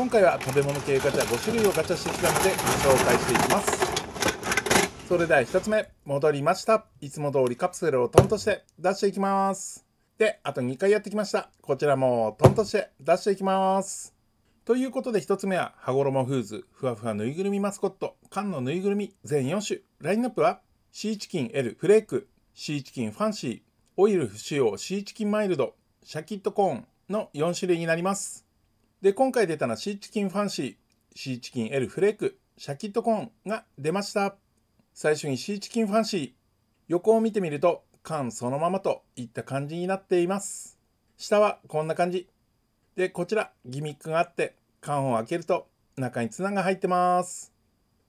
今回は食べ物系ガチャ5種類をガチャしてきたのでご紹介していきますそれでは1つ目戻りましたいつも通りカプセルをトンとして出していきますであと2回やってきましたこちらもトンとして出していきますということで1つ目は羽衣フーズふわふわぬいぐるみマスコット缶のぬいぐるみ全4種ラインナップはシーチキン L フレークシーチキンファンシーオイル不使用シーチキンマイルドシャキットコーンの4種類になりますで、今回出たのはシーチキンファンシー、シーチキン L フレーク、シャキットコーンが出ました。最初にシーチキンファンシー。横を見てみると、缶そのままといった感じになっています。下はこんな感じ。で、こちら、ギミックがあって、缶を開けると、中にツナが入ってます。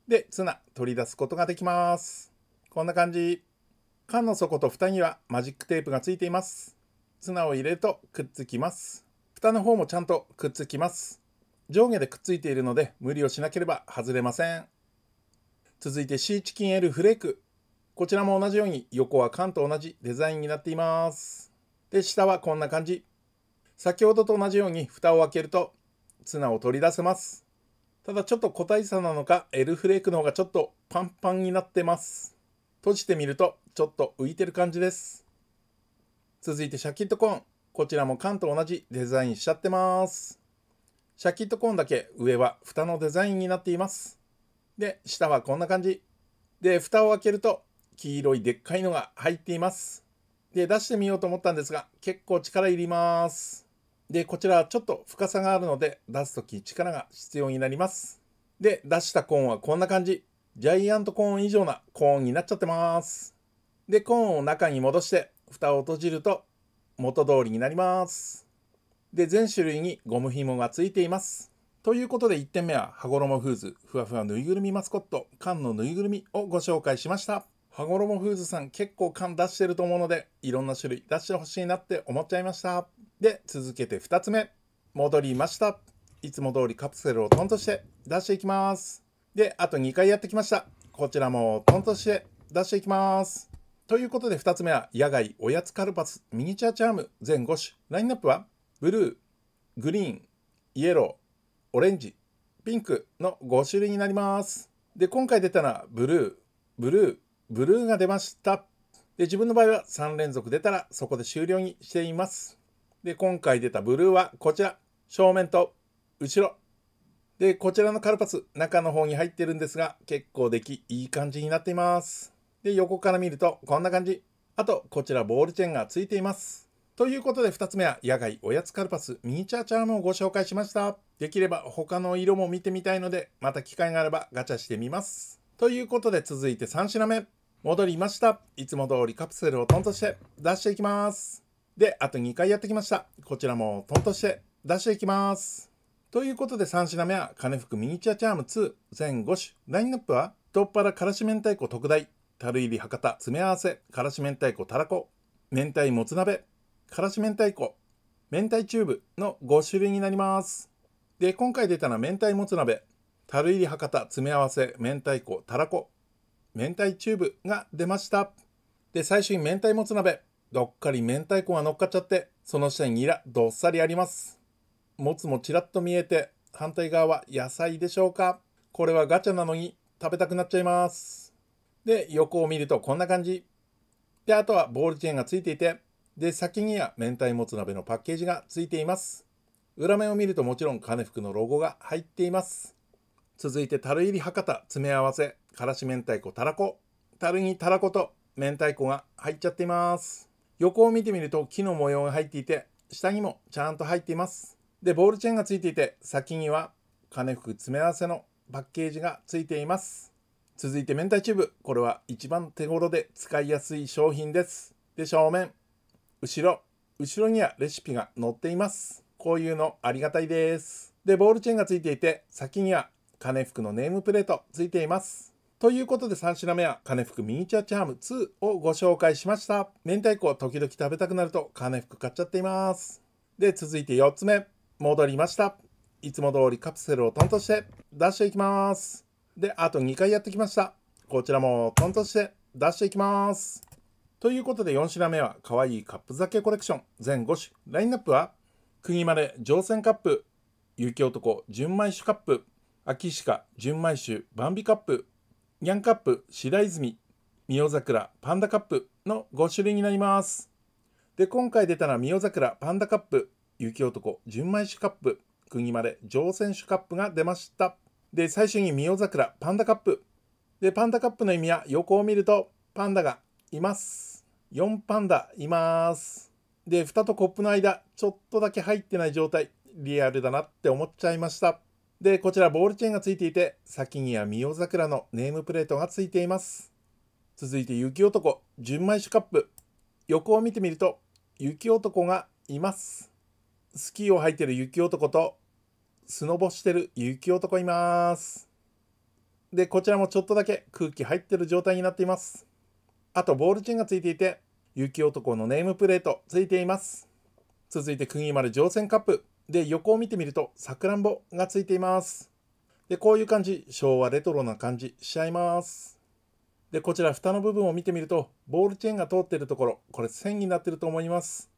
で、ツナ、取り出すことができます。こんな感じ。缶の底と蓋にはマジックテープがついています。ツナを入れるとくっつきます。蓋の方もちゃんとくっつきます。上下でくっついているので無理をしなければ外れません。続いてシーチキン L フレーク。こちらも同じように横は缶と同じデザインになっています。で、下はこんな感じ。先ほどと同じように蓋を開けるとツナを取り出せます。ただちょっと個体差なのか L フレークの方がちょっとパンパンになってます。閉じてみるとちょっと浮いてる感じです。続いてシャキットコーン。こちらも缶と同じデザインしちゃってます。シャキッとコーンだけ上は蓋のデザインになっています。で、下はこんな感じ。で、蓋を開けると黄色いでっかいのが入っています。で、出してみようと思ったんですが、結構力いります。で、こちらはちょっと深さがあるので、出す時力が必要になります。で、出したコーンはこんな感じ。ジャイアントコーン以上なコーンになっちゃってます。で、コーンを中に戻して、蓋を閉じると元通りになります。で、全種類にゴム紐がついています。ということで1点目は、羽衣フーズふわふわぬいぐるみマスコット、缶のぬいぐるみをご紹介しました。羽衣フーズさん結構缶出してると思うので、いろんな種類出してほしいなって思っちゃいました。で、続けて2つ目、戻りました。いつも通りカプセルをトンとして出していきます。で、あと2回やってきました。こちらもトンとして出していきます。ということで2つ目は野外おやつカルパスミニチュアチャーム全5種ラインナップはブルーグリーンイエローオレンジピンクの5種類になりますで今回出たのはブルーブルーブルーが出ましたで自分の場合は3連続出たらそこで終了にしていますで今回出たブルーはこちら正面と後ろでこちらのカルパス中の方に入ってるんですが結構出来いい感じになっていますで、横から見るとこんな感じ。あと、こちらボールチェーンがついています。ということで2つ目は野外おやつカルパスミニチャーチャームをご紹介しました。できれば他の色も見てみたいので、また機会があればガチャしてみます。ということで続いて3品目。戻りました。いつも通りカプセルをトンとして出していきます。で、あと2回やってきました。こちらもトンとして出していきます。ということで3品目は金服ミニチュアチャーム2全5種。ラインナップは太っ腹からし明太子特大、樽入り博多詰め合わせからし明太子たらこ明太もつ鍋からし明太子明太チューブの5種類になりますで今回出たのは明太もつ鍋樽入り博多詰め合わせ明太子たらこ明太チューブが出ましたで最初に明太もつ鍋どっかり明太子が乗っかっちゃってその下にニラどっさりありますもつもちらっと見えて反対側は野菜でしょうかこれはガチャなのに食べたくなっちゃいますで、横を見るとこんな感じ。で、あとはボールチェーンがついていて、で、先には明太もつ鍋のパッケージがついています。裏面を見るともちろん金服のロゴが入っています。続いて、樽入り博多詰め合わせ、からし明太子たらこ。樽にたらこと明太子が入っちゃっています。横を見てみると木の模様が入っていて、下にもちゃんと入っています。で、ボールチェーンがついていて、先には金服詰め合わせのパッケージがついています。続いて明太チューブ。これは一番手頃で使いやすい商品です。で、正面。後ろ。後ろにはレシピが載っています。こういうのありがたいです。で、ボールチェーンがついていて、先には金服のネームプレートついています。ということで3品目は金服ミニチュアチャーム2をご紹介しました。明太子を時々食べたくなると金服買っちゃっています。で、続いて4つ目。戻りました。いつも通りカプセルを担当して出していきます。で、あと2回やってきました。こちらもトントンして出していきます。ということで4品目は可愛いカップ酒コレクション全5種。ラインナップは、国丸乗船カップ、雪男純米酒カップ、秋鹿純米酒バンビカップ、ニャンカップ白泉、ミオザクラパンダカップの5種類になります。で、今回出たのはミオザクラパンダカップ、雪男純米酒カップ、国丸乗船酒カップが出ました。で、最初にミオザクラ、パンダカップ。で、パンダカップの意味は、横を見ると、パンダがいます。4パンダいます。で、蓋とコップの間、ちょっとだけ入ってない状態、リアルだなって思っちゃいました。で、こちらボールチェーンがついていて、先にはミオザクラのネームプレートがついています。続いて雪男、純米酒カップ。横を見てみると、雪男がいます。スキーを履いてる雪男とスノボしてる雪男います。で、こちらもちょっとだけ空気入ってる状態になっています。あと、ボールチェーンがついていて、雪男のネームプレートついています。続いて、釘丸乗船カップ。で、横を見てみると、さくらんぼがついています。で、こういう感じ、昭和レトロな感じしちゃいます。で、こちら、蓋の部分を見てみると、ボールチェーンが通ってるところ、これ線になってると思います。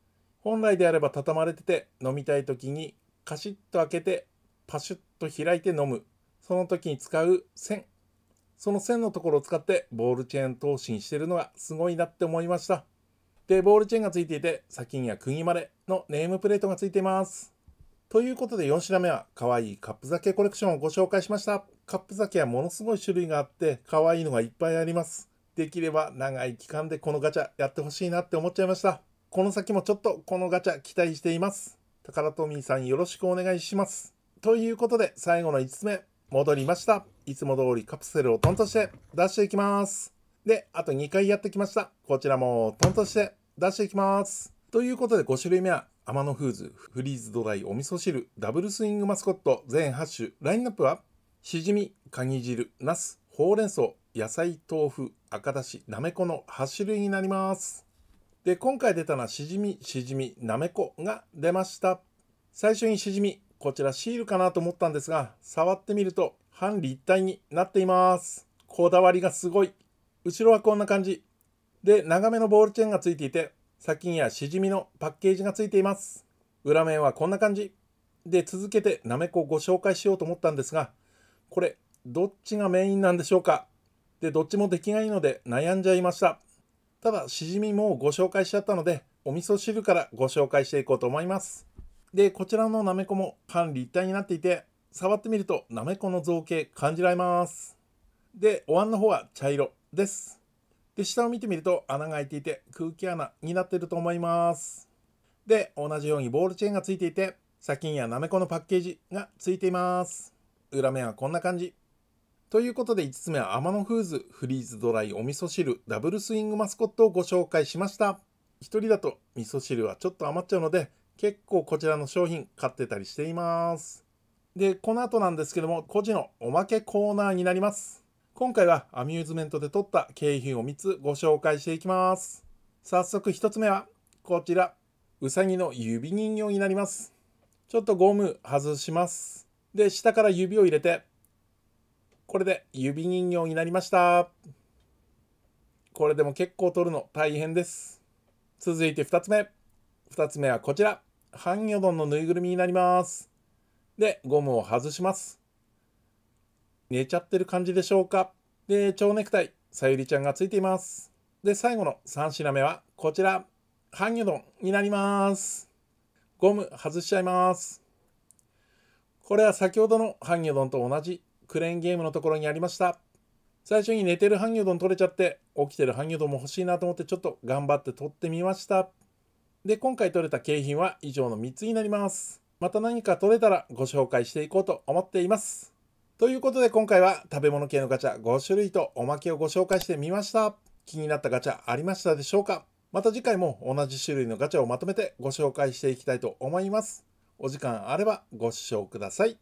本来であれば畳まれてて、飲みたい時にカシッと開けてパシュッと開いて飲む。その時に使う線。その線のところを使ってボールチェーン投信にしてるのがすごいなって思いました。で、ボールチェーンがついていて、先には釘までのネームプレートがついています。ということで4品目は、可愛いカップ酒コレクションをご紹介しました。カップ酒はものすごい種類があって、可愛いのがいっぱいあります。できれば長い期間でこのガチャやってほしいなって思っちゃいました。この先もちょっとこのガチャ期待しています。宝ーさんよろしくお願いします。ということで、最後の5つ目、戻りました。いつも通りカプセルをトンとして出していきます。で、あと2回やってきました。こちらもトンとして出していきます。ということで5種類目は、天野フーズ、フリーズドライお味噌汁、ダブルスイングマスコット、全8種。ラインナップは、しじみ、かに汁、なす、ほうれん草、野菜、豆腐、赤だし、なめこの8種類になります。で、今回出たのは、しじみ、しじみ、なめこが出ました。最初にしじみ、こちらシールかなと思ったんですが、触ってみると半立体になっています。こだわりがすごい。後ろはこんな感じ。で、長めのボールチェーンがついていて、先にはしじみのパッケージがついています。裏面はこんな感じ。で、続けてなめこをご紹介しようと思ったんですが、これ、どっちがメインなんでしょうかで、どっちも出来がいいので悩んじゃいました。ただ、しじみもご紹介しちゃったので、お味噌汁からご紹介していこうと思います。で、こちらのなめこも半立体になっていて、触ってみるとなめこの造形感じられます。で、お椀の方は茶色です。で、下を見てみると穴が開いていて空気穴になってると思います。で、同じようにボールチェーンがついていて、砂金やなめこのパッケージがついています。裏面はこんな感じ。ということで5つ目は天野フーズフリーズドライお味噌汁ダブルスイングマスコットをご紹介しました。1人だと味噌汁はちょっと余っちゃうので、結構こちらの商品買ってたりしています。で、この後なんですけども、個人のおまけコーナーになります。今回はアミューズメントで撮った景品を3つご紹介していきます。早速1つ目は、こちら、うさぎの指人形になります。ちょっとゴム外します。で、下から指を入れて、これで指人形になりました。これでも結構取るの大変です。続いて2つ目。2つ目はこちら。ハンギョドンのぬいぐるみになります。で、ゴムを外します。寝ちゃってる感じでしょうかで、蝶ネクタイ、さゆりちゃんがついています。で、最後の3品目はこちら。ハンギョドンになります。ゴム外しちゃいます。これは先ほどのハンギョドンと同じクレーンゲームのところにありました。最初に寝てるハンギョドン取れちゃって、起きてるハンギョドンも欲しいなと思ってちょっと頑張って取ってみました。で、今回取れた景品は以上の3つになります。また何か取れたらご紹介していこうと思っています。ということで今回は食べ物系のガチャ5種類とおまけをご紹介してみました。気になったガチャありましたでしょうかまた次回も同じ種類のガチャをまとめてご紹介していきたいと思います。お時間あればご視聴ください。